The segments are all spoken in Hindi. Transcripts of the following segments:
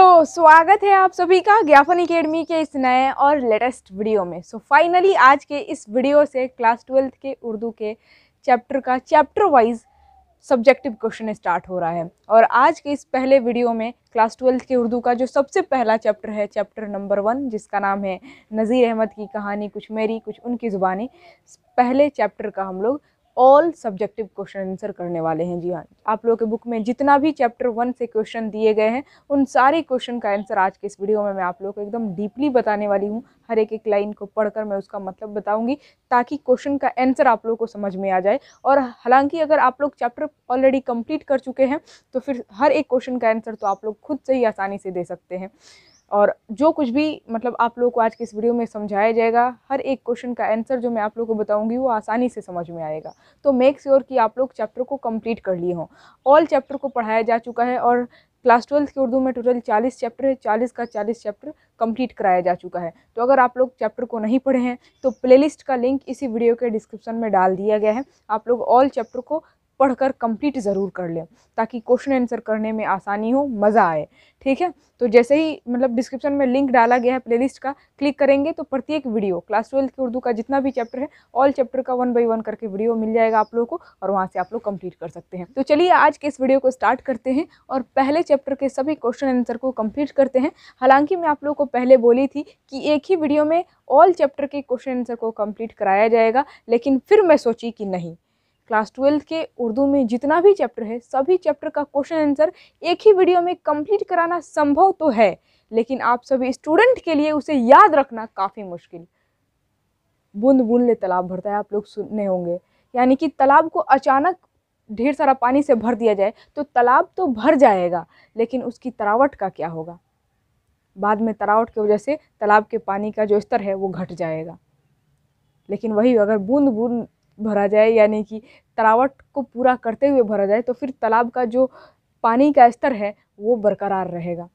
तो स्वागत है आप सभी का ज्ञापन अकेडमी के इस नए और लेटेस्ट वीडियो में सो so, फाइनली आज के इस वीडियो से क्लास ट्वेल्थ के उर्दू के चैप्टर का chapter wise subjective question start हो रहा है और आज के इस पहले वीडियो में क्लास ट्वेल्थ के उर्दू का जो सबसे पहला चैप्टर है चैप्टर नंबर वन जिसका नाम है नज़ीर अहमद की कहानी कुछ मेरी कुछ उनकी ज़ुबानी पहले चैप्टर का हम लोग ऑल सब्जेक्टिव क्वेश्चन आंसर करने वाले हैं जी हाँ आप लोगों के बुक में जितना भी चैप्टर वन से क्वेश्चन दिए गए हैं उन सारे क्वेश्चन का आंसर आज के इस वीडियो में मैं आप लोगों को एकदम डीपली बताने वाली हूँ हर एक एक लाइन को पढ़कर मैं उसका मतलब बताऊँगी ताकि क्वेश्चन का आंसर आप लोगों को समझ में आ जाए और हालांकि अगर आप लोग चैप्टर ऑलरेडी कंप्लीट कर चुके हैं तो फिर हर एक क्वेश्चन का आंसर तो आप लोग खुद से ही आसानी से दे सकते हैं और जो कुछ भी मतलब आप लोग को आज के इस वीडियो में समझाया जाएगा हर एक क्वेश्चन का आंसर जो मैं आप लोग को बताऊंगी वो आसानी से समझ में आएगा तो मेक श्योर sure कि आप लोग चैप्टर को कंप्लीट कर लिए हों ऑल चैप्टर को पढ़ाया जा चुका है और क्लास ट्वेल्थ के उर्दू में टोटल चालीस चैप्टर है चालीस का चालीस चैप्टर कंप्लीट कराया जा चुका है तो अगर आप लोग चैप्टर को नहीं पढ़े हैं तो प्लेलिस्ट का लिंक इसी वीडियो के डिस्क्रिप्शन में डाल दिया गया है आप लोग ऑल चैप्टर को पढ़कर कंप्लीट ज़रूर कर लें ताकि क्वेश्चन आंसर करने में आसानी हो मज़ा आए ठीक है तो जैसे ही मतलब डिस्क्रिप्शन में लिंक डाला गया है प्लेलिस्ट का क्लिक करेंगे तो प्रत्येक वीडियो क्लास ट्वेल्थ की उर्दू का जितना भी चैप्टर है ऑल चैप्टर का वन बाई वन करके वीडियो मिल जाएगा आप लोग को और वहाँ से आप लोग कम्प्लीट कर सकते हैं तो चलिए आज के इस वीडियो को स्टार्ट करते हैं और पहले चैप्टर के सभी क्वेश्चन आंसर को कंप्लीट करते हैं हालांकि मैं आप लोग को पहले बोली थी कि एक ही वीडियो में ऑल चैप्टर के क्वेश्चन आंसर को कंप्लीट कराया जाएगा लेकिन फिर मैं सोची कि नहीं क्लास ट्वेल्थ के उर्दू में जितना भी चैप्टर है सभी चैप्टर का क्वेश्चन आंसर एक ही वीडियो में कंप्लीट कराना संभव तो है लेकिन आप सभी स्टूडेंट के लिए उसे याद रखना काफ़ी मुश्किल बूंद बूंद ले तालाब भरता है आप लोग सुनने होंगे यानी कि तालाब को अचानक ढेर सारा पानी से भर दिया जाए तो तालाब तो भर जाएगा लेकिन उसकी तरावट का क्या होगा बाद में तरावट की वजह से तालाब के पानी का जो स्तर है वो घट जाएगा लेकिन वही अगर बूंद बूंद भरा जाए यानी कि तरावट को पूरा करते हुए भरा जाए तो फिर तालाब का जो पानी का स्तर है वो बरकरार रहेगा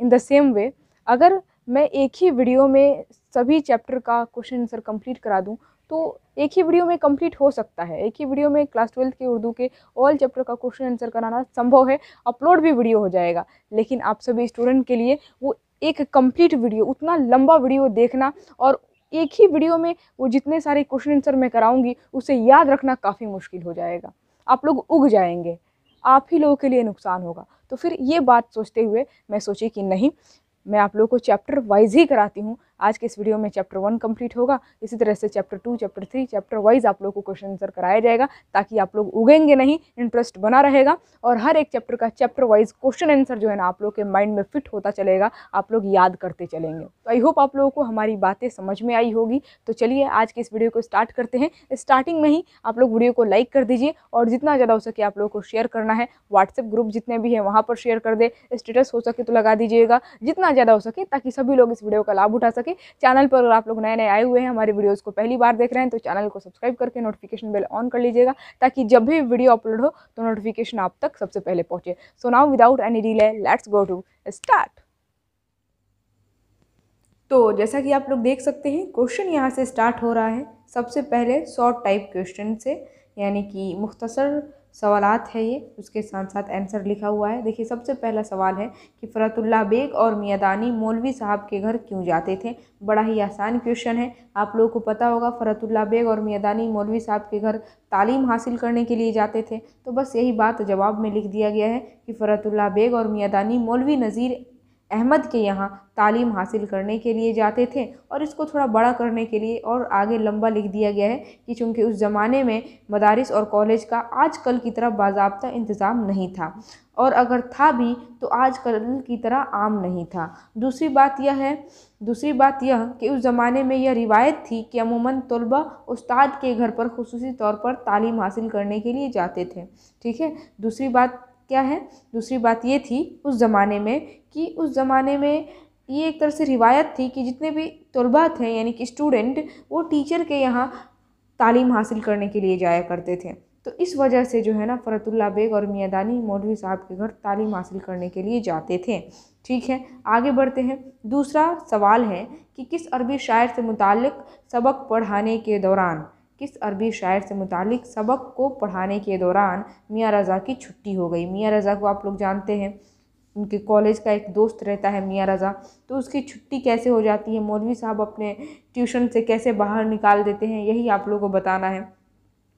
इन द सेम वे अगर मैं एक ही वीडियो में सभी चैप्टर का क्वेश्चन आंसर कंप्लीट करा दूं तो एक ही वीडियो में कंप्लीट हो सकता है एक ही वीडियो में क्लास ट्वेल्थ के उर्दू के ऑल चैप्टर का क्वेश्चन आंसर कराना संभव है अपलोड भी वीडियो हो जाएगा लेकिन आप सभी स्टूडेंट के लिए वो एक कंप्लीट वीडियो उतना लंबा वीडियो देखना और एक ही वीडियो में वो जितने सारे क्वेश्चन आंसर मैं कराऊंगी उसे याद रखना काफ़ी मुश्किल हो जाएगा आप लोग उग जाएंगे आप ही लोगों के लिए नुकसान होगा तो फिर ये बात सोचते हुए मैं सोची कि नहीं मैं आप लोगों को चैप्टर वाइज ही कराती हूँ आज के इस वीडियो में चैप्टर वन कंप्लीट होगा इसी तरह से chapter two chapter three chapter wise आप लोग को क्वेश्चन आंसर कराया जाएगा ताकि आप लोग उगेंगे नहीं इंटरेस्ट बना रहेगा और हर एक चैप्टर का चैप्टर वाइज क्वेश्चन आंसर जो है ना आप लोग के माइंड में फिट होता चलेगा आप लोग याद करते चलेंगे तो आई होप आप लोगों को हमारी बातें समझ में आई होगी तो चलिए आज के इस वीडियो को स्टार्ट करते हैं स्टार्टिंग में ही आप लोग वीडियो को लाइक कर दीजिए और जितना ज़्यादा हो सके आप लोगों को शेयर करना है व्हाट्सएप ग्रुप जितने भी हैं वहाँ पर शेयर कर दे स्टेटस हो सके तो लगा दीजिएगा जितना ज़्यादा हो सके ताकि सभी लोग इस वीडियो का लाभ उठा सके सके चैनल पर अगर आप लोग नए नए आए हुए हैं हमारे वीडियोज़ को पहली बार देख रहे हैं तो चैनल को सब्सक्राइब करके नोटिफिकेशन बेल ऑन कर लीजिएगा ताकि जब भी वीडियो अपलोड हो तो नोटिफिकेशन आप तक सबसे पहले पहुँचे so now without any delay let's go to start तो जैसा कि आप लोग देख सकते हैं क्वेश्चन यहाँ से स्टार्ट हो रहा है सबसे पहले शॉर्ट टाइप क्वेश्चन से यानी कि मुख्तसर सवाल है ये उसके साथ साथ आंसर लिखा हुआ है देखिए सबसे पहला सवाल है कि फ़रतुल्ला बेग और मियादानी मौलवी साहब के घर क्यों जाते थे बड़ा ही आसान क्वेश्चन है आप लोगों को पता होगा फ़रतुल्ला बेग और मियादानी मौलवी साहब के घर तालीम हासिल करने के लिए जाते थे तो बस यही बात जवाब में लिख दिया गया है कि फ़रतुल्ला बेग और मियादानी मौलवी नज़ीर अहमद के यहाँ तालीम हासिल करने के लिए जाते थे और इसको थोड़ा बड़ा करने के लिए और आगे लंबा लिख दिया गया है कि चूँकि उस ज़माने में मदारस और कॉलेज का आजकल की तरह बाबा इंतज़ाम नहीं था और अगर था भी तो आजकल की तरह आम नहीं था दूसरी बात यह है दूसरी बात यह कि उस ज़माने में यह रिवायत थी कि अमूमन तलबा उस्ताद के घर पर खसूसी तौर पर तालीम हासिल करने के लिए जाते थे ठीक है दूसरी बात क्या है दूसरी बात ये थी उस ज़माने में कि उस ज़माने में ये एक तरह से रिवायत थी कि जितने भी तलबा थे यानी कि स्टूडेंट वो टीचर के यहाँ तालीम हासिल करने के लिए जाया करते थे तो इस वजह से जो है ना फ़रतुल्ला बेग और मियादानी मौलवी साहब के घर तालीम हासिल करने के लिए जाते थे ठीक है आगे बढ़ते हैं दूसरा सवाल है कि किस अरबी शायर से मुतक़ सबक पढ़ाने के दौरान किस अरबी शायर से मुतल सबक को पढ़ाने के दौरान मियाँ रज़ा की छुट्टी हो गई मियाँ रज़ा को आप लोग जानते हैं उनके कॉलेज का एक दोस्त रहता है मियाँ रज़ा तो उसकी छुट्टी कैसे हो जाती है मौलवी साहब अपने ट्यूशन से कैसे बाहर निकाल देते हैं यही आप लोगों को बताना है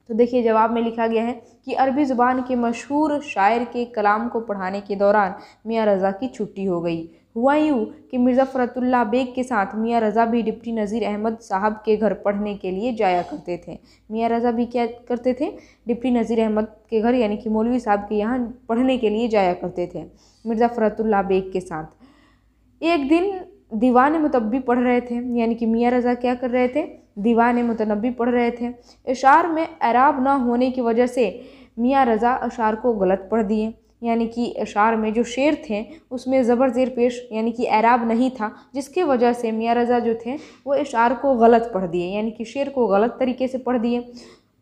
तो देखिए जवाब में लिखा गया है कि अरबी ज़ुबान के मशहूर शायर के कलाम को पढ़ाने के दौरान मियाँ रज़ा की छुट्टी हो गई हुआ यूँ कि मिर्ज़ा फ़रतुल्ला बेग के साथ मियाँ रज़ा भी डिप्टी नज़ीर अहमद साहब के घर पढ़ने के लिए जाया करते थे मियाँ रज़ा भी क्या करते थे डिप्टी नज़ीर अहमद के घर यानी कि मौलवी साहब के यहाँ पढ़ने के लिए जाया करते थे मिर्ज़ा फ़रतुल्ला बेग के साथ एक दिन दीवान मतबी पढ़ रहे थे यानी कि मियाँ रज़ा क्या कर रहे थे दीवान मुतनबी पढ़ रहे थे इशार में अराब ना होने की वजह से मियाँ रज़ा अशार को गलत पढ़ दिए यानी कि अशार में जो शेर थे उसमें ज़बर ज़ेर पेश यानी कि अराब नहीं था जिसकी वजह से मियाँ रज़ा जो थे वो इशार को गलत पढ़ दिए यानी कि शेर को गलत तरीके से पढ़ दिए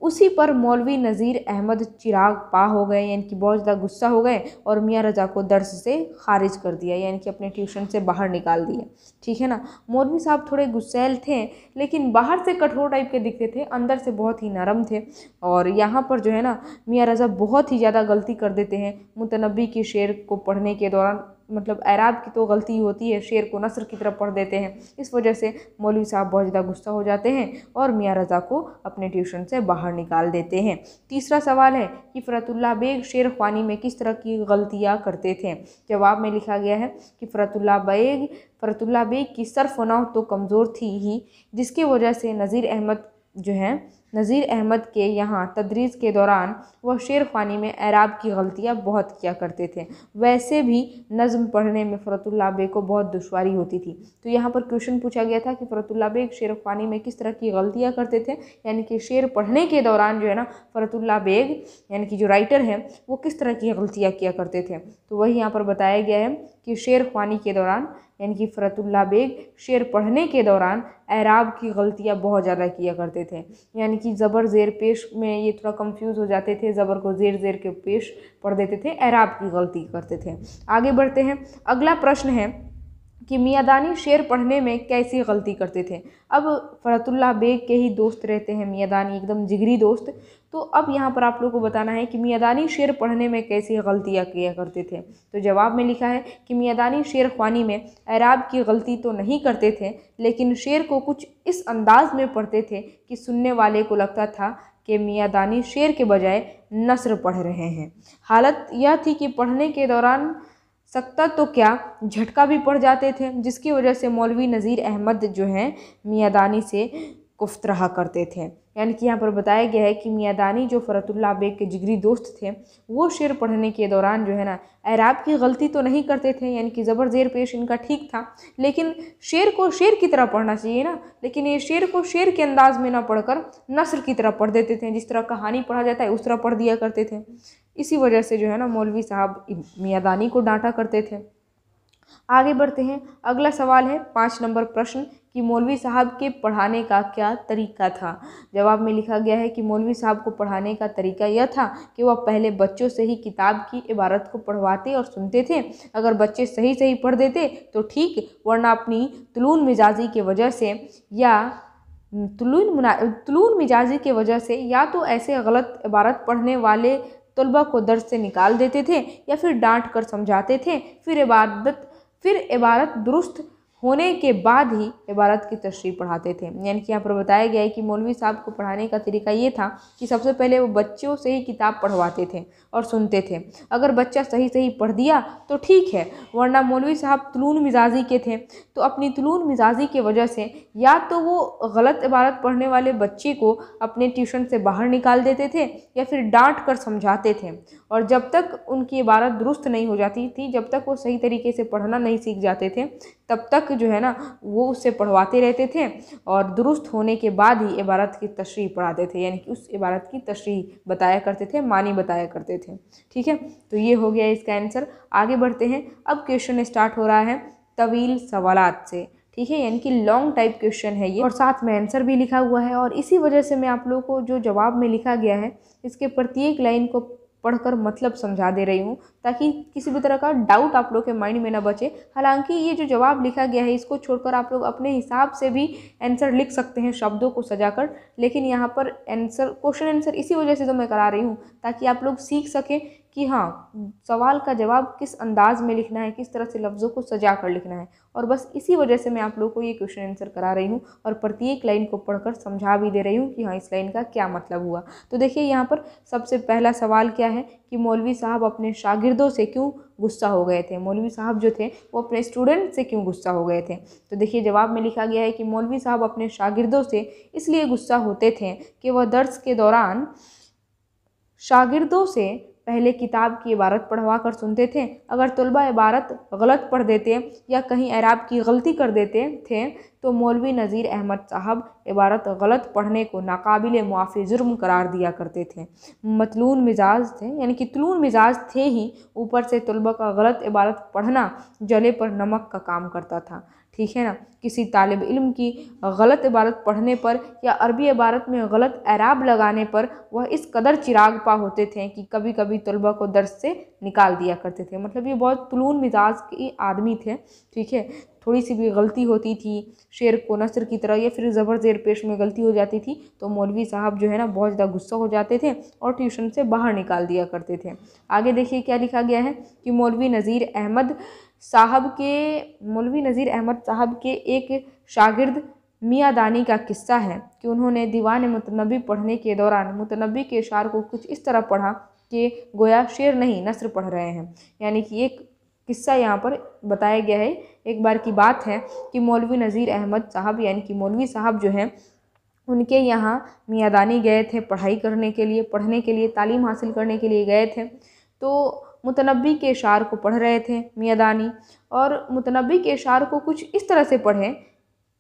उसी पर मौलवी नज़ीर अहमद चिराग पा हो गए यानी कि बहुत ज़्यादा गुस्सा हो गए और मियाँ रजा को दर्ज से खारिज कर दिया यानी कि अपने ट्यूशन से बाहर निकाल दिया ठीक है ना मौलवी साहब थोड़े गुस्सैल थे लेकिन बाहर से कठोर टाइप के दिखते थे अंदर से बहुत ही नरम थे और यहाँ पर जो है ना मियाँ रजा बहुत ही ज़्यादा गलती कर देते हैं मुतनबी के शेर को पढ़ने के दौरान मतलब ऐराब की तो गलती होती है शेर को नसर की तरफ पढ़ देते हैं इस वजह से मौलवी साहब बहुत ज़्यादा गुस्सा हो जाते हैं और मियाँ रज़ा को अपने ट्यूशन से बाहर निकाल देते हैं तीसरा सवाल है कि फ़रतुल्ला बेग शेर ख्वानी में किस तरह की गलतियाँ करते थे जवाब में लिखा गया है कि फ़रतुल्ला बेग फ़रतुल्ला बेग की सरफना तो कमज़ोर थी ही जिसकी वजह से नज़ीर अहमद जो हैं नज़ीर अहमद के यहाँ तदरीस के दौरान वह शेर खानी में एराब की गलतियाँ बहुत किया करते थे वैसे भी नज़म पढ़ने में फ़रतुल्ला बे को बहुत दुशारी होती थी तो यहाँ पर क्वेश्चन पूछा गया था कि फ़रतुल्ला बे शेर खानी में किस तरह की गलतियाँ करते थे यानी कि शेर पढ़ने के दौरान जो है ना फ़रतुल्ला बेग यानी कि जो राइटर हैं वो किस तरह की गलतियाँ किया करते थे तो वही यहाँ पर बताया गया है कि शेर खानी के दौरान यानी कि फ़रतुल्ला बेग शेर पढ़ने के दौरान ऐराब की गलतियाँ बहुत ज़्यादा किया करते थे यानी कि ज़बर ज़ेर पेश में ये थोड़ा कंफ्यूज हो जाते थे ज़बर को ज़ेर ज़ेर के पेश पढ़ देते थे ऐराब की गलती करते थे आगे बढ़ते हैं अगला प्रश्न है कि मियादानी शेर पढ़ने में कैसी गलती करते थे अब फ़रतुल्ला बेग के ही दोस्त रहते हैं मियादानी एकदम जिगरी दोस्त तो अब यहाँ पर आप लोग को बताना है कि मियादानी शेर पढ़ने में कैसी गलतियाँ किया करते थे तो जवाब में लिखा है कि मियादानी शेर ख्वानी में ऐराब की गलती तो नहीं करते थे लेकिन शेर को कुछ इस अंदाज में पढ़ते थे कि सुनने वाले को लगता था कि मियादानी शेर के बजाय नसर पढ़ रहे हैं हालत यह थी कि पढ़ने के दौरान सकता तो क्या झटका भी पड़ जाते थे जिसकी वजह से मौलवी नज़ीर अहमद जो हैं मियादानी से कुफ्त रहा करते थे यानी कि यहाँ पर बताया गया है कि मियादानी जो फ़रतुल्ला बेग के जिगरी दोस्त थे वो शेर पढ़ने के दौरान जो है ना ऐराब की गलती तो नहीं करते थे यानी कि ज़बर ज़ेर पेश इनका ठीक था लेकिन शेर को शेर की तरह पढ़ना चाहिए ना लेकिन ये शेर को शेर के अंदाज में ना पढ़कर नसर की तरह पढ़ देते थे जिस तरह कहानी पढ़ा जाता है उस तरह पढ़ दिया करते थे इसी वजह से जो है ना मौलवी साहब मियादानी को डांटा करते थे आगे बढ़ते हैं अगला सवाल है पाँच नंबर प्रश्न कि मौलवी साहब के पढ़ाने का क्या तरीका था जवाब में लिखा गया है कि मौलवी साहब को पढ़ाने का तरीका यह था कि वह पहले बच्चों से ही किताब की इबारत को पढ़वाते और सुनते थे अगर बच्चे सही सही पढ़ देते तो ठीक वरना अपनी तुलून मिजाजी के वजह से या तुलून मुना तुलून मिजाजी के वजह से या तो ऐसे गलत इबारत पढ़ने वाले तलबा को दर्द से निकाल देते थे या फिर डांट कर समझाते थे फिर इबादत फिर इबारत दुरुस्त होने के बाद ही इबारत की तशरी पढ़ाते थे यानी कि यहाँ पर बताया गया है कि मौलवी साहब को पढ़ाने का तरीका ये था कि सबसे पहले वो बच्चों से ही किताब पढ़वाते थे और सुनते थे अगर बच्चा सही सही पढ़ दिया तो ठीक है वरना मौलवी साहब तलून मिजाजी के थे तो अपनी तलून मिजाजी की वजह से या तो वो गलत इबारत पढ़ने वाले बच्चे को अपने ट्यूशन से बाहर निकाल देते थे या फिर डांट कर समझाते थे और जब तक उनकी इबारत दुरुस्त नहीं हो जाती थी जब तक वो सही तरीके से पढ़ना नहीं सीख जाते थे तब तक जो है ना वो उससे पढ़वाते रहते थे और दुरुस्त होने के बाद ही इबारत की तशरी पढ़ाते थे यानी कि उस इबारत की तशरी बताया करते थे मानी बताया करते थे ठीक है तो ये हो गया इसका आंसर आगे बढ़ते हैं अब क्वेश्चन स्टार्ट हो रहा है तवील सवालत से ठीक है यानी कि लॉन्ग टाइप क्वेश्चन है ये और साथ में आंसर भी लिखा हुआ है और इसी वजह से मैं आप लोगों को जो जवाब में लिखा गया है इसके प्रत्येक लाइन को पढ़कर मतलब समझा दे रही हूँ ताकि किसी भी तरह का डाउट आप लोग के माइंड में ना बचे हालांकि ये जो जवाब लिखा गया है इसको छोड़कर आप लोग अपने हिसाब से भी आंसर लिख सकते हैं शब्दों को सजाकर लेकिन यहाँ पर आंसर क्वेश्चन आंसर इसी वजह से तो मैं करा रही हूँ ताकि आप लोग सीख सकें कि हाँ सवाल का जवाब किस अंदाज में लिखना है किस तरह से लफ्ज़ों को सजा कर लिखना है और बस इसी वजह से मैं आप लोगों को ये क्वेश्चन आंसर करा रही हूँ और प्रत्येक लाइन को पढ़कर समझा भी दे रही हूँ कि हाँ इस लाइन का क्या मतलब हुआ तो देखिए यहाँ पर सबसे पहला सवाल क्या है कि मौलवी साहब अपने शागिर्दों से क्यों गुस्सा हो गए थे मौलवी साहब जो थे वो अपने स्टूडेंट से क्यों गुस्सा हो गए थे तो देखिए जवाब में लिखा गया है कि मौलवी साहब अपने शागिर्दों से इसलिए गुस्सा होते थे कि वह दर्ज के दौरान शागिर्दों से पहले किताब की इबारत पढ़वा कर सुनते थे अगर तलबा इबारत गलत पढ़ देते या कहीं एराब की गलती कर देते थे तो मौलवी नज़ीर अहमद साहब इबारत गलत पढ़ने को नाकबिल मुआफ़ी जुर्म करार दिया करते थे मतलून मिजाज थे यानी कि तलून मिजाज थे ही ऊपर से तलबा का गलत इबारत पढ़ना जले पर नमक का काम करता था ठीक है ना किसी तालब इल्म की गलत इबारत पढ़ने पर या अरबी इबारत में गलत एराब लगाने पर वह इस कदर चिराग पा होते थे कि कभी कभी तलबा को दर्ज से निकाल दिया करते थे मतलब ये बहुत तुलून मिजाज के आदमी थे ठीक है थोड़ी सी भी गलती होती थी शेर को नसर की तरह या फिर ज़बर जेर पेश में गलती हो जाती थी तो मौलवी साहब जो है ना बहुत ज़्यादा गुस्सा हो जाते थे और ट्यूशन से बाहर निकाल दिया करते थे आगे देखिए क्या लिखा गया है कि मौलवी नज़ीर अहमद साहब के मौलवी नज़ीर अहमद साहब के एक शागिर्द मियाँ दानी का किस्सा है कि उन्होंने दीवान मतनबी पढ़ने के दौरान मतनबी के शार को कुछ इस तरह पढ़ा कि गोया शेर नहीं नसर पढ़ रहे हैं यानी कि एक किस्सा यहाँ पर बताया गया है एक बार की बात है कि मौलवी नज़ीर अहमद साहब यानी कि मौलवी साहब जो हैं उनके यहाँ मियादानी गए थे पढ़ाई करने के लिए पढ़ने के लिए तालीम हासिल करने के लिए गए थे तो मुतनबी के शार को पढ़ रहे थे मियादानी और मुतनबी के शार को कुछ इस तरह से पढ़ें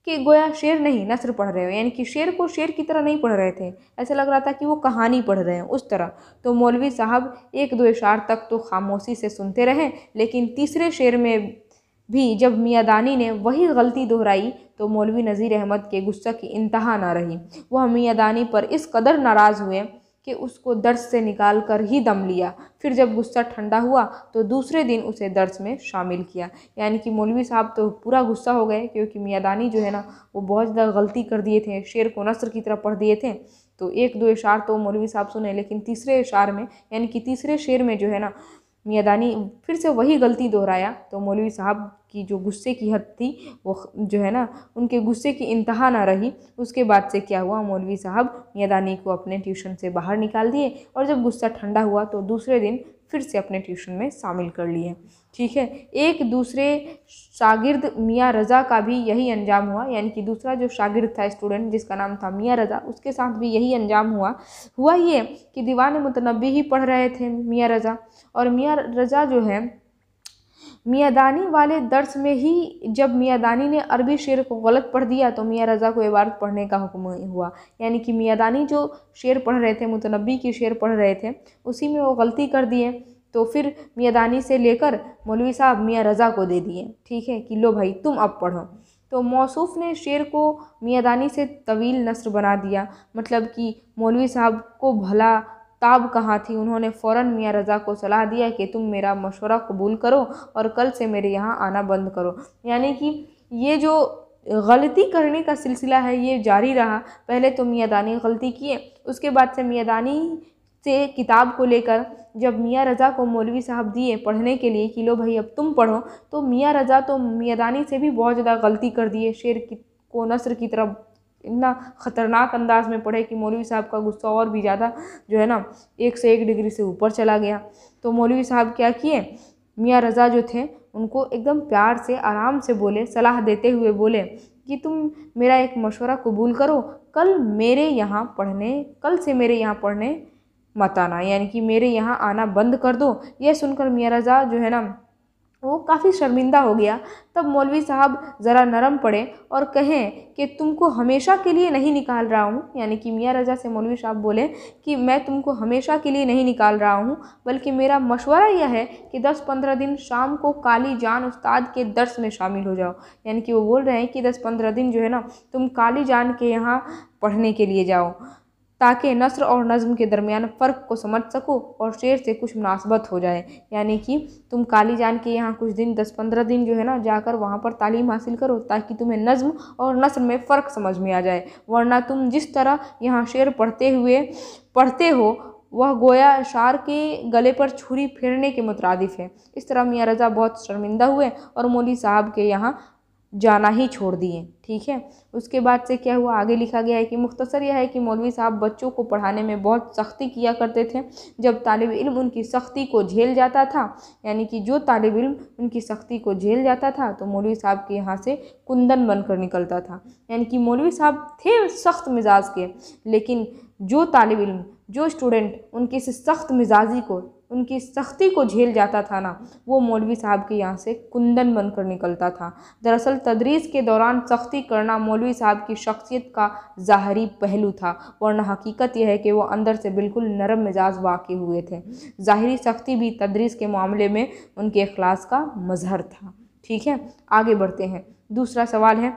कि गोया शेर नहीं नसर पढ़ रहे हो यानी कि शेर को शेर की तरह नहीं पढ़ रहे थे ऐसा लग रहा था कि वो कहानी पढ़ रहे हैं उस तरह तो मौलवी साहब एक दो इशार तक तो खामोशी से सुनते रहे लेकिन तीसरे शेर में भी जब मियादानी ने वही गलती दोहराई तो मौलवी नज़ीर अहमद के गुस्सा की इंतहा ना रही वह मियादानी पर इस कदर नाराज़ हुए कि उसको दर्द से निकाल कर ही दम लिया फिर जब गुस्सा ठंडा हुआ तो दूसरे दिन उसे दर्द में शामिल किया यानी कि मौलवी साहब तो पूरा गुस्सा हो गए क्योंकि मियादानी जो है ना वो बहुत ज़्यादा गलती कर दिए थे शेर को नसर की तरह पढ़ दिए थे तो एक दो इशार तो मौलवी साहब सुने लेकिन तीसरे इशार में यानी कि तीसरे शेर में जो है ना मियादानी फिर से वही गलती दोहराया तो मौलवी साहब की जो गुस्से की हद थी वो जो है ना उनके गुस्से की इंतहा ना रही उसके बाद से क्या हुआ मौलवी साहब मियादानी को अपने ट्यूशन से बाहर निकाल दिए और जब गुस्सा ठंडा हुआ तो दूसरे दिन फिर से अपने ट्यूशन में शामिल कर लिए ठीक है एक दूसरे शागिर्द मियाँ रज़ा का भी यही अंजाम हुआ यानी कि दूसरा जो शागिर्द था स्टूडेंट जिसका नाम था मियाँ रज़ा उसके साथ भी यही अंजाम हुआ हुआ ये कि दीवान मतनबी ही पढ़ रहे थे मियाँ रज़ा और मियाँ रज़ा जो है मियादानी वाले दर्स में ही जब मियादानी ने अरबी शेर को गलत पढ़ दिया तो मियाँ रज़ा को इबारत पढ़ने का हुक्म हुआ यानी कि मियादानी जो शेर पढ़ रहे थे मुतनबी की शेर पढ़ रहे थे उसी में वो गलती कर दिए तो फिर मियादानी से लेकर मौलवी साहब मियाँ रज़ा को दे दिए ठीक है कि लो भाई तुम अब पढ़ो तो मौसूफ ने शेर को मियादानी से तवील नसर बना दिया मतलब कि मौलवी साहब को भला ताब कहाँ थी उन्होंने फ़ौर मियाँ रज़ा को सलाह दिया कि तुम मेरा मशवरा कबूल करो और कल से मेरे यहाँ आना बंद करो यानी कि ये जो गलती करने का सिलसिला है ये जारी रहा पहले तो मियाँ दानी गलती किए उसके बाद से मियाँ दानी से किताब को लेकर जब मियाँ रज़ा को मौलवी साहब दिए पढ़ने के लिए कि लो भाई अब तुम पढ़ो तो मियाँ रज़ा तो मियाँ दानी से भी बहुत ज़्यादा गलती कर दिए शेर की को नसर की तरफ इतना ख़तरनाक अंदाज में पढ़े कि मौलवी साहब का गुस्सा और भी ज़्यादा जो है ना एक से एक डिग्री से ऊपर चला गया तो मौलवी साहब क्या किए मियाँ रज़ा जो थे उनको एकदम प्यार से आराम से बोले सलाह देते हुए बोले कि तुम मेरा एक मशवरा कबूल करो कल मेरे यहाँ पढ़ने कल से मेरे यहाँ पढ़ने मत आना यानी कि मेरे यहाँ आना बंद कर दो यह सुनकर मियाँ रज़ा जो है ना वो काफ़ी शर्मिंदा हो गया तब मौलवी साहब ज़रा नरम पड़े और कहें कि तुमको हमेशा के लिए नहीं निकाल रहा हूँ यानी कि मियाँ रजा से मौलवी साहब बोले कि मैं तुमको हमेशा के लिए नहीं निकाल रहा हूँ बल्कि मेरा मशवरा यह है कि 10-15 दिन शाम को काली जान उस्ताद के दर्स में शामिल हो जाओ यानी कि वो बोल रहे हैं कि दस पंद्रह दिन जो है ना तुम काली जान के यहाँ पढ़ने के लिए जाओ ताकि नसर और नज़म के दरमियान फ़र्क को समझ सको और शेर से कुछ मुनासबत हो जाए यानी कि तुम काली जान के यहाँ कुछ दिन दस पंद्रह दिन जो है ना जाकर वहाँ पर तालीम हासिल करो ताकि तुम्हें नज़म और नसर में फ़र्क समझ में आ जाए वरना तुम जिस तरह यहाँ शेर पढ़ते हुए पढ़ते हो वह गोया शार के गले पर छुरी फेरने के मुतरद है इस तरह मियाँ रजा बहुत शर्मिंदा हुए और मोली साहब के यहाँ जाना ही छोड़ दिए ठीक है उसके बाद से क्या हुआ आगे लिखा गया है कि मुख्तसर यह है कि मौलवी साहब बच्चों को पढ़ाने में बहुत सख्ती किया करते थे जब तालब इल्म उनकी सख्ती को झेल जाता था यानी कि जो तालब इल्म उनकी सख्ती को झेल जाता था तो मौलवी साहब के यहाँ से कुंदन बनकर निकलता था यानी कि मौलवी साहब थे सख्त मिजाज के लेकिन जो तालब इल्म जो स्टूडेंट उनकी इस सख्त मिजाजी को उनकी सख्ती को झेल जाता था ना वो मौलवी साहब के यहाँ से कुंदन बनकर निकलता था दरअसल तदरीस के दौरान सख्ती करना मौलवी साहब की शख्सियत का ज़ाहरी पहलू था वरना हकीकत यह है कि वो अंदर से बिल्कुल नरम मिजाज वाक़ हुए थे ज़ाहरी सख्ती भी तदरीस के मामले में उनके अखलास का मजहर था ठीक है आगे बढ़ते हैं दूसरा सवाल है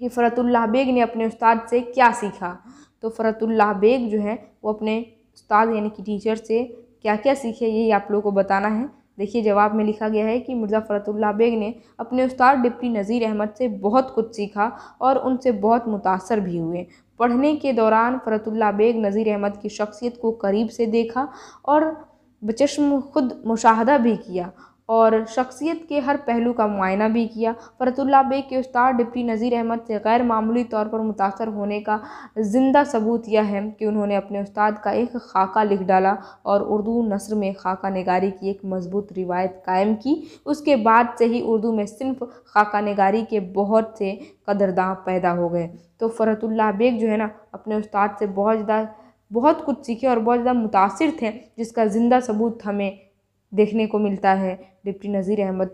कि फ़रतुल्लाह बेग ने अपने उस्ताद से क्या सीखा तो फ़रतुल्ला बेग जो है वो अपने उस्ताद यानी कि टीचर से क्या क्या सीखे यही आप लोगों को बताना है देखिए जवाब में लिखा गया है कि मिर्ज़ा फ़रतुल्ला बेग ने अपने उस्ताद डिप्टी नज़ीर अहमद से बहुत कुछ सीखा और उनसे बहुत मुतासर भी हुए पढ़ने के दौरान फ़रतुल्ला बेग नज़ीर अहमद की शख्सियत को करीब से देखा और बचश्म खुद मुशाहदा भी किया और शख्सियत के हर पहलू का मुआयना भी किया फ़रतुल्ला बेग के उस्ताद डिप्टी नज़ीर अहमद से गैर मामूली तौर पर मुतासर होने का ज़िंदा सबूत यह है कि उन्होंने अपने उस्ताद का एक खाका लिख डाला और उर्दू नसर में खाका नगारी की एक मजबूत रिवायत कायम की उसके बाद से ही उर्दू में सिर्फ खाका नगारी के बहुत से कदरदा पैदा हो गए तो फ़रतुल्ला बेग जो है ना अपने उस्ताद से बहुत ज़्यादा बहुत कुछ सीखे और बहुत ज़्यादा मुतासर थे जिसका ज़िंदा सबूत हमें देखने को मिलता है डिप्टी नज़ीर अहमद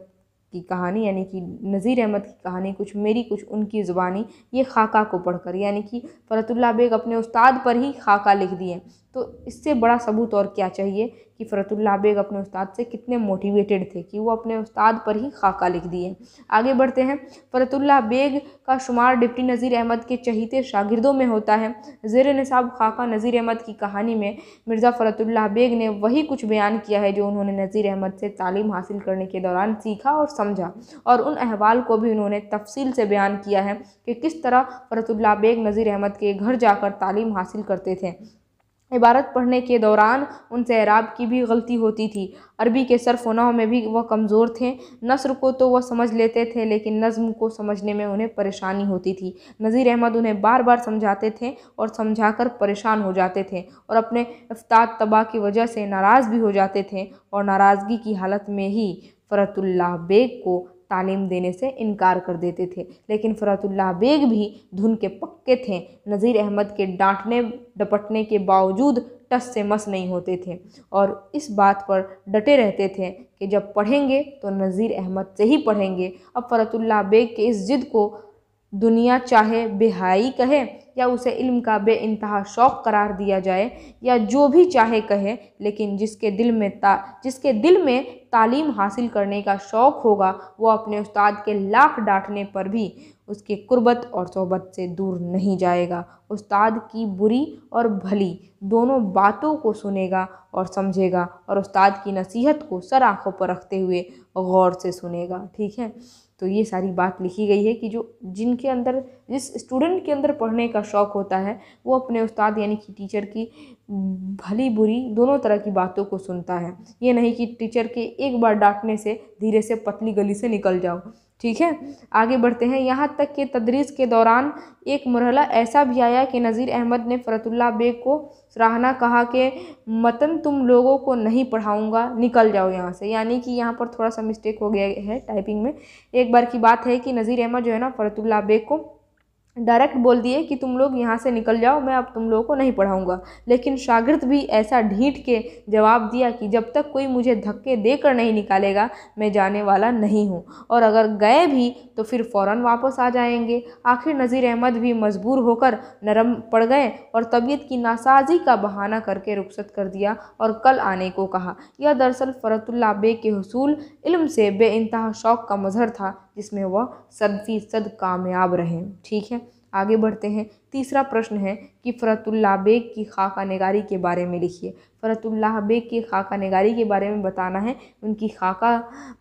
की कहानी यानी कि नज़ीर अहमद की कहानी कुछ मेरी कुछ उनकी ज़ुबानी ये खाका को पढ़कर यानी कि फ़रतुल्ला बेग अपने उस्ताद पर ही खाका लिख दिए तो इससे बड़ा सबूत और क्या चाहिए कि फ़रतुल्ला बेग अपने उस्ताद से कितने मोटिवेटेड थे कि वो अपने उस्ताद पर ही खाका लिख दिए आगे बढ़ते हैं फ़रतुल्ला बेग का शुमार डिप्टी नज़ीर अहमद के चहीते शागिर्दों में होता है जेर नसाब खाका नज़ीर अहमद की कहानी में मिर्ज़ा फ़रतुल्ला बेग ने वही कुछ बयान किया है जो उन्होंने नज़ीर अहमद से तालीम हासिल करने के दौरान सीखा और समझा और उन अहवाल को भी उन्होंने तफसील से बयान किया है कि किस तरह फ़रतुल्ला बेग नज़ीर अहमद के घर जाकर तालीम हासिल करते थे इबारत पढ़ने के दौरान उनसे एराब की भी गलती होती थी अरबी के सरफ में भी वह कमज़ोर थे नसर को तो वह समझ लेते थे लेकिन नज़म को समझने में उन्हें परेशानी होती थी नज़ीर अहमद उन्हें बार बार समझाते थे और समझाकर परेशान हो जाते थे और अपने अफ्ताद तबाह की वजह से नाराज़ भी हो जाते थे और नाराज़गी की हालत में ही फ़रतुल्ला बेग को तालीम देने से इनकार कर देते थे लेकिन फ़रातुल्ला बेग भी धुन के पक्के थे नज़ीर अहमद के डांटने डपटने के बावजूद टस से मस नहीं होते थे और इस बात पर डटे रहते थे कि जब पढ़ेंगे तो नज़ीर अहमद से ही पढ़ेंगे अब फ़रतुल्ला बेग के इस ज़िद को दुनिया चाहे बेहाई कहे या उसे इल्म का बे इंतहा शौक़ करार दिया जाए या जो भी चाहे कहे लेकिन जिसके दिल में ता जिसके दिल में तालीम हासिल करने का शौक़ होगा वो अपने उस्ताद के लाख डांटने पर भी उसके कुर्बत और सोबत से दूर नहीं जाएगा उस्ताद की बुरी और भली दोनों बातों को सुनेगा और समझेगा और उस्ताद की नसीहत को सर आँखों पर रखते हुए गौर से सुनेगा ठीक है तो ये सारी बात लिखी गई है कि जो जिनके अंदर जिस स्टूडेंट के अंदर पढ़ने का शौक़ होता है वो अपने उस्ताद यानी कि टीचर की भली बुरी दोनों तरह की बातों को सुनता है ये नहीं कि टीचर के एक बार डांटने से धीरे से पतली गली से निकल जाओ ठीक है आगे बढ़ते हैं यहाँ तक कि तदरीस के दौरान एक मरहला ऐसा भी आया कि नज़ीर अहमद ने फ़रतुल्ला बेग को सराहना कहा कि मतन तुम लोगों को नहीं पढ़ाऊँगा निकल जाओ यहाँ से यानी कि यहाँ पर थोड़ा सा मिस्टेक हो गया है टाइपिंग में एक बार की बात है कि नज़ीर अहमद जो है ना फ़रतुल्ला बेग को डायरेक्ट बोल दिए कि तुम लोग यहाँ से निकल जाओ मैं अब तुम लोगों को नहीं पढ़ाऊँगा लेकिन शागिर्द भी ऐसा ढीठ के जवाब दिया कि जब तक कोई मुझे धक्के देकर नहीं निकालेगा मैं जाने वाला नहीं हूँ और अगर गए भी तो फिर फ़ौर वापस आ जाएंगे आखिर नज़ीर अहमद भी मजबूर होकर नरम पड़ गए और तबीयत की नासाजी का बहाना करके रुख्सत कर दिया और कल आने को कहा यह दरअसल फ़रतुल्ला बे के हसूल इल्म से बे शौक़ का मज़हर था जिसमें वह सद फीसद कामयाब रहें ठीक है आगे बढ़ते हैं तीसरा प्रश्न है कि फ़रतुल्ला बेग की खाका नगारी के बारे में लिखिए फ़रतुल्ला बेग की खाका नगारी के बारे में बताना है उनकी खाका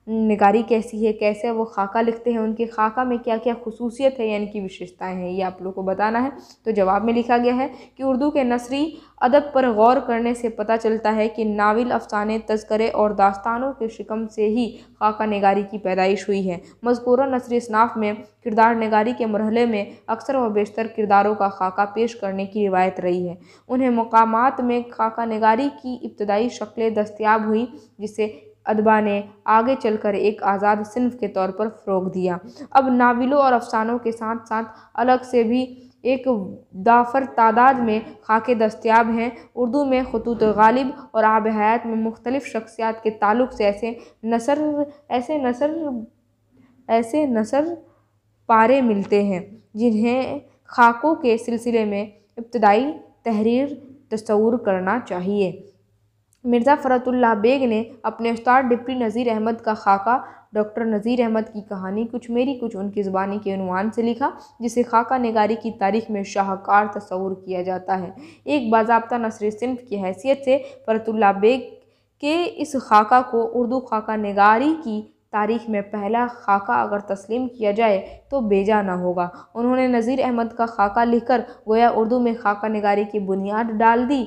नगारी कैसी है कैसे वो खाका लिखते हैं उनके खाका में क्या क्या खसूसियत है यानी कि विशेषताएँ हैं ये आप लोग को बताना है तो जवाब में लिखा गया है कि उर्दू के नसरी अदब पर गौर करने से पता चलता है कि नाविल अफसाने तस्करे और दास्तानों के शिकम से ही खाका नगारी की पैदाइश हुई है मजकूरा नसरी इसनाफ में किरदार नगारी के मरहले में अक्सर व बेशतर किरदारों का खाका पेश करने की रिवायत रही है उन्हें मकाम में खाका नगारी की इब्तदाई शक्लें दस्तियाब हुई जिसे अदबा ने आगे चलकर एक आज़ाद सिनफ के तौर पर फ़रोग दिया अब नाविलों और अफसानों के साथ साथ अलग से भी एक दाफर तादाद में खाके दस्तियाब हैं उर्दू में खतूत गालिब और आब हयात में मुख्तलिफ़ शख्सियात के ताल्लुक से ऐसे नसर ऐसे नसर ऐसे नसर पारे मिलते हैं जिन्हें खाकों के सिलसिले में इब्तदाई तहरीर तस्वूर करना चाहिए मिर्ज़ा फ़रतुल्ला बेग ने अपने उस्ताद डिप्टी नज़ीर अहमद का खाका डॉक्टर नज़ीर अहमद की कहानी कुछ मेरी कुछ उनकी ज़बानी के अनुमान से लिखा जिसे खाका नगारी की तारीख में शाहकार तस्वूर किया जाता है एक बाबा नसर सिंफ की हैसियत से फरतुल्ला बेग के इस खाका को उर्दू खाका नगारी की तारीख में पहला खाका अगर तस्लीम किया जाए तो बेजा ना होगा उन्होंने नज़ीर अहमद का खाका लिखकर गोया उर्दू में खाका नगारी की बुनियाद डाल दी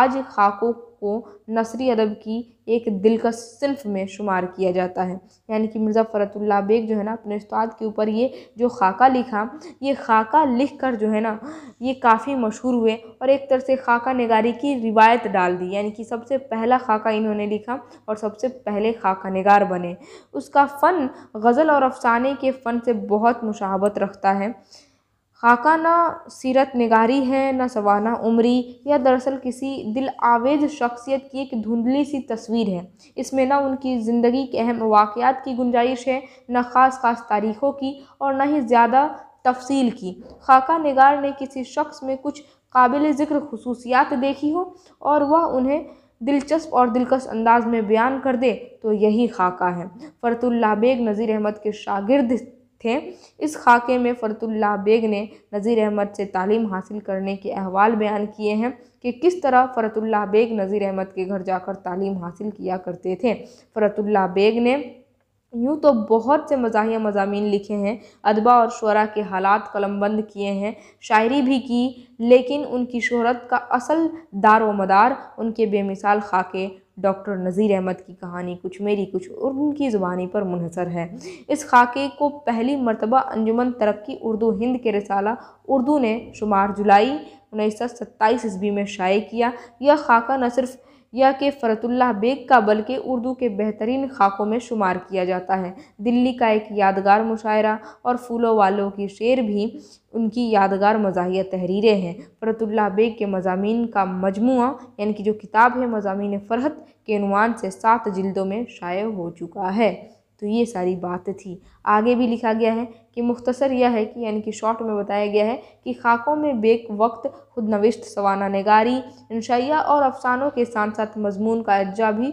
आज खाकों को नसरी अदब की एक दिलकश सिंफ में शुमार किया जाता है यानी कि मिर्ज़ा फ़रतुल्ला बेग जो है ना अपने उस्ताद के ऊपर ये जो खाका लिखा ये खाका लिख कर जो है ना ये काफ़ी मशहूर हुए और एक तरह से खाका नगारी की रिवायत डाल दी यानी कि सबसे पहला खाका इन्होंने लिखा और सबसे पहले खाका नगार बने उसका फ़न गज़ल और अफसाने के फ़न से बहुत मुशाहबत रखता है खाका ना सीरत निगारी है ना सवाना उमरी या दरअसल किसी दिल आवेज शख्सियत की एक धुंधली सी तस्वीर है इसमें ना उनकी ज़िंदगी के अहम वाक़ात की गुंजाइश है ना ख़ास ख़ास तारीख़ों की और ना ही ज़्यादा तफसील की खाका निगार ने किसी शख्स में कुछ काबिल ज़िक्र खसूसियात देखी हो और वह उन्हें दिलचस्प और दिलकश अंदाज में बयान कर दे तो यही खाका है फ़रतुल्ला बेग नज़ीर अहमद के शागिर्द थे इस खाके में फ़रतुल्ला बेग ने नज़ीर अहमद से तालीम हासिल करने के अहवाल बयान किए हैं कि किस तरह फ़रतुल्ला बेग नज़ीर अहमद के घर जाकर तालीम हासिल किया करते थे फ़रतुल्ला बेग ने यूँ तो बहुत से मजाहिया मजामी लिखे हैं अदबा और शुरा के हालात कलमबंद किए हैं शायरी भी की लेकिन उनकी शहरत का असल दार व मदार उनके बेमिसाल खाके डॉक्टर नज़ीर अहमद की कहानी कुछ मेरी कुछ और उनकी ज़ुबानी पर मुनहसर है इस खाके को पहली मरतबा अंजुमन तरक्की उर्दू हिंद के रसाला उर्दू ने शुमार जुलाई उन्नीस सौ सत्ताईस ईस्वी में शाये किया यह खाका न सिर्फ़ यह के फ़रतुल्ला बेग का बल्कि उर्दू के बेहतरीन खाकों में शुमार किया जाता है दिल्ली का एक यादगार मुशायरा और फूलों वालों की शेर भी उनकी यादगार मज़ाहिया तहरीरें हैं फ़रतुल्ला बेग के मजामी का मजमु यानी कि जो किताब है मजामी फ़रहत के अनुमान से सात जिल्दों में शाये हो चुका है तो ये सारी बात थी आगे भी लिखा गया है कि मुख्तसर यह है कि यानी कि शॉर्ट में बताया गया है कि खाकों में बेक वक्त खुद नविश्त सवाना नगारी इंशाइया और अफसानों के साथ साथ मजमून का अज्जा भी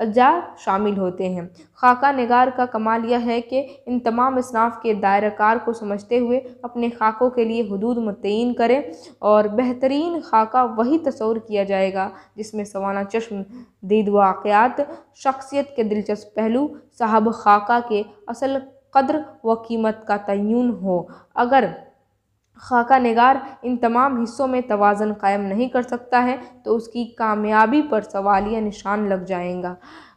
अज्जा शामिल होते हैं खाका नगार का कमाल यह है कि इन तमाम इसनाफ के दायरकार को समझते हुए अपने खाकों के लिए हदूद मतयन करें और बेहतरीन खाका वही तस्वर किया जाएगा जिसमें सवाना चश्म दीद वाक़ात शख्सियत के दिलचस्प पहलू साहब खाका के असल कदर व कीमत का तयन हो अगर खाका नगार इन तमाम हिस्सों में तोज़न कायम नहीं कर सकता है तो उसकी कामयाबी पर सवालिया निशान लग जाएगा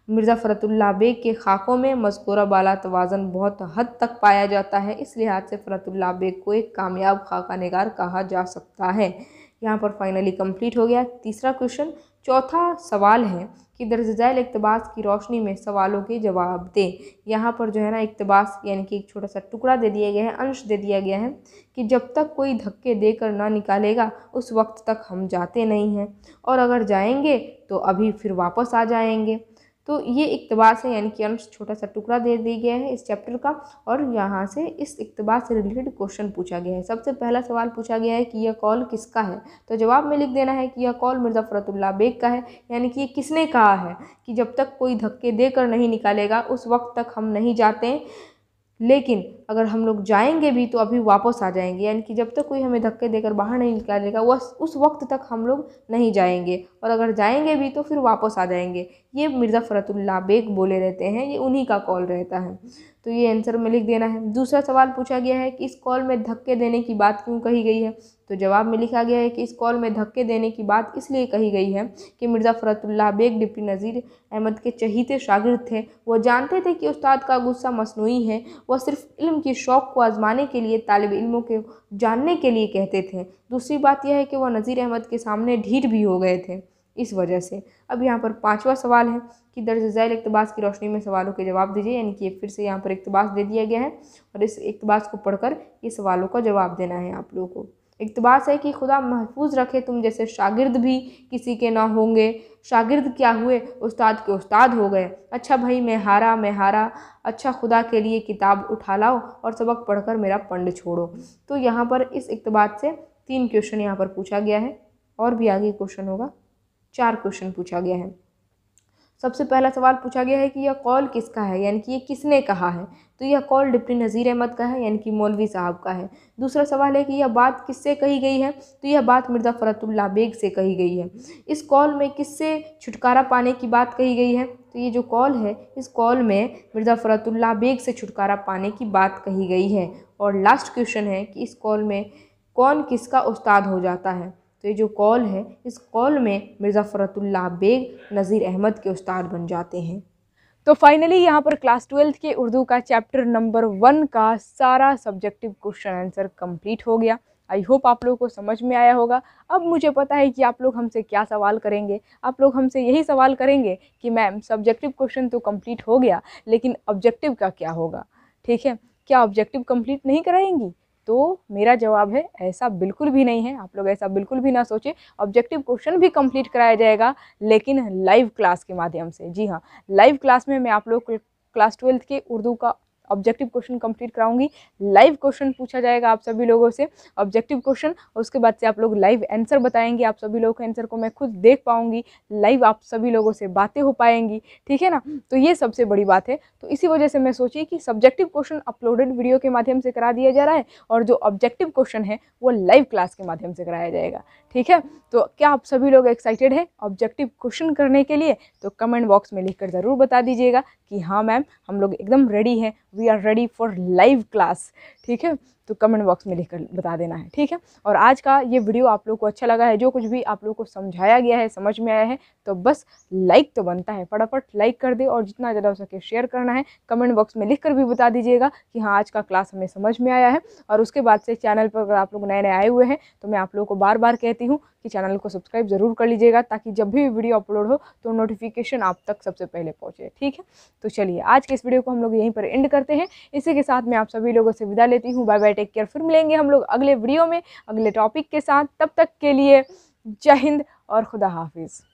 मिर्ज़ा फ़रतुल्ला बेग के खाकों में मजकूरा बाला तोज़न बहुत हद तक पाया जाता है इस लिहाज से फ़रतुल्ला बेग को एक कामयाब खाका नगार कहा जा सकता है यहाँ पर फाइनली कम्प्लीट हो गया तीसरा क्वेश्चन चौथा सवाल है कि दर्जैल इकतबास की रोशनी में सवालों के जवाब दें यहाँ पर जो है ना इकतबास यानी कि एक छोटा सा टुकड़ा दे दिया गया है अंश दे दिया गया है कि जब तक कोई धक्के देकर ना निकालेगा उस वक्त तक हम जाते नहीं हैं और अगर जाएंगे तो अभी फिर वापस आ जाएंगे तो ये इकतबास है यानी कि अंश छोटा सा टुकड़ा दे दिया गया है इस चैप्टर का और यहाँ से इस इकतबास से रिलेटेड क्वेश्चन पूछा गया है सबसे पहला सवाल पूछा गया है कि यह कॉल किसका है तो जवाब में लिख देना है कि यह कॉल मिर्ज़ा फ़रतुल्ला बेग का है यानी कि ये किसने कहा है कि जब तक कोई धक्के देकर नहीं निकालेगा उस वक्त तक हम नहीं जाते लेकिन अगर हम लोग जाएंगे भी तो अभी वापस आ जाएंगे यानी कि जब तक कोई हमें धक्के देकर बाहर नहीं निकालेगा वह उस वक्त तक हम लोग नहीं जाएंगे और अगर जाएंगे भी तो फिर वापस आ जाएंगे ये मिर्ज़ा फ़रतुल्ला बेग बोले रहते हैं ये उन्हीं का कॉल रहता है तो ये आंसर में लिख देना है दूसरा सवाल पूछा गया है कि इस कॉल में धक्के देने की बात क्यों कही गई है तो जवाब में लिखा गया है कि इस कॉल में धक्के देने की बात इसलिए कही गई है कि मिर्ज़ा फ़रतुल्ला बेग डिप्टी नज़ीर अहमद के चहीते शागिर्द थे वो जानते थे कि उस्ताद का गुस्सा मसनू है वह सिर्फ इल्म के शौक़ को आज़माने के लिए तालब इलमों के जानने के लिए कहते थे दूसरी बात यह है कि वह नज़ीर अहमद के सामने ढीठ भी हो गए थे इस वजह से अब यहाँ पर पाँचवा सवाल है कि दर्ज झैल इकतबास की रोशनी में सवालों के जवाब दीजिए यानी कि फिर से यहाँ पर इकतबास दे दिया गया है और इस इकतबास को पढ़कर ये सवालों का जवाब देना है आप लोगों को इकतबास तो है कि खुदा महफूज रखे तुम जैसे शागिर्द भी किसी के ना होंगे शागिर्द क्या हुए उस्ताद के उस्ताद हो गए अच्छा भाई मैं हारा मैं हारा अच्छा खुदा के लिए किताब उठा लाओ और सबक पढ़कर मेरा पंड छोड़ो तो यहाँ पर इस इकतबात से तीन क्वेश्चन यहाँ पर पूछा गया है और भी आगे क्वेश्चन होगा चार क्वेश्चन पूछा गया है सबसे पहला सवाल पूछा गया है कि यह कॉल किसका है यानी कि ये किसने कहा है तो यह कॉल डिप्टी नज़ीर अहमद का है यानी कि मौलवी साहब का है दूसरा सवाल है कि यह बात किससे कही गई है तो यह बात मिर्ज़ा फ़रतुल्ला बेग से कही गई है इस कॉल में किससे छुटकारा पाने की बात कही गई है तो ये जो कॉल है इस कॉल में मिर्ज़ा फ़रतुल्ला बेग से छुटकारा पाने की बात कही गई है और लास्ट क्वेश्चन है कि इस कॉल में कौन किसका उस्ताद हो जाता है तो ये जो कॉल है इस कॉल में मिर्ज़ा फ़रतुल्ला बेग नज़ीर अहमद के उस्ताद बन जाते हैं तो फाइनली यहाँ पर क्लास ट्वेल्थ के उर्दू का चैप्टर नंबर वन का सारा सब्जेक्टिव क्वेश्चन आंसर कंप्लीट हो गया आई होप आप लोगों को समझ में आया होगा अब मुझे पता है कि आप लोग हमसे क्या सवाल करेंगे आप लोग हमसे यही सवाल करेंगे कि मैम सब्जेक्टिव क्वेश्चन तो कम्प्लीट हो गया लेकिन ऑब्जेक्टिव का क्या होगा ठीक है क्या ऑब्जेक्टिव कम्प्लीट नहीं कराएंगी तो मेरा जवाब है ऐसा बिल्कुल भी नहीं है आप लोग ऐसा बिल्कुल भी ना सोचें ऑब्जेक्टिव क्वेश्चन भी कंप्लीट कराया जाएगा लेकिन लाइव क्लास के माध्यम से जी हाँ लाइव क्लास में मैं आप लोग क्लास ट्वेल्थ के उर्दू का ऑब्जेक्टिव क्वेश्चन कंप्लीट कराऊंगी लाइव क्वेश्चन पूछा जाएगा आप सभी लोगों से ऑब्जेक्टिव क्वेश्चन और उसके बाद से आप लोग लाइव आंसर बताएंगे आप सभी लोगों के आंसर को मैं खुद देख पाऊंगी लाइव आप सभी लोगों से बातें हो पाएंगी ठीक है ना तो ये सबसे बड़ी बात है तो इसी वजह से मैं सोची कि सब्जेक्टिव क्वेश्चन अपलोडेड वीडियो के माध्यम से करा दिया जा रहा है और जो ऑब्जेक्टिव क्वेश्चन है वो लाइव क्लास के माध्यम से कराया जाएगा ठीक है तो क्या आप सभी लोग एक्साइटेड हैं ऑब्जेक्टिव क्वेश्चन करने के लिए तो कमेंट बॉक्स में लिखकर ज़रूर बता दीजिएगा कि हाँ मैम हम लोग एकदम रेडी हैं we are ready for live class ठीक है तो कमेंट बॉक्स में लिख बता देना है ठीक है और आज का ये वीडियो आप लोग को अच्छा लगा है जो कुछ भी आप लोग को समझाया गया है समझ में आया है तो बस लाइक तो बनता है फटाफट लाइक कर दे और जितना ज़्यादा हो सके शेयर करना है कमेंट बॉक्स में लिख कर भी बता दीजिएगा कि हाँ आज का क्लास हमें समझ में आया है और उसके बाद से चैनल पर अगर आप लोग नए नए आए हुए हैं तो मैं आप लोगों को बार बार कहती हूँ कि चैनल को सब्सक्राइब ज़रूर कर लीजिएगा ताकि जब भी वीडियो अपलोड हो तो नोटिफिकेशन आप तक सबसे पहले पहुँचे ठीक है तो चलिए आज के इस वीडियो को हम लोग यहीं पर एंड करते हैं इसी के साथ मैं आप सभी लोगों से विदा लेती हूँ बाय बाय टेक केयर फिर मिलेंगे हम लोग अगले वीडियो में अगले टॉपिक के साथ तब तक के लिए जय हिंद और खुदा हाफिज़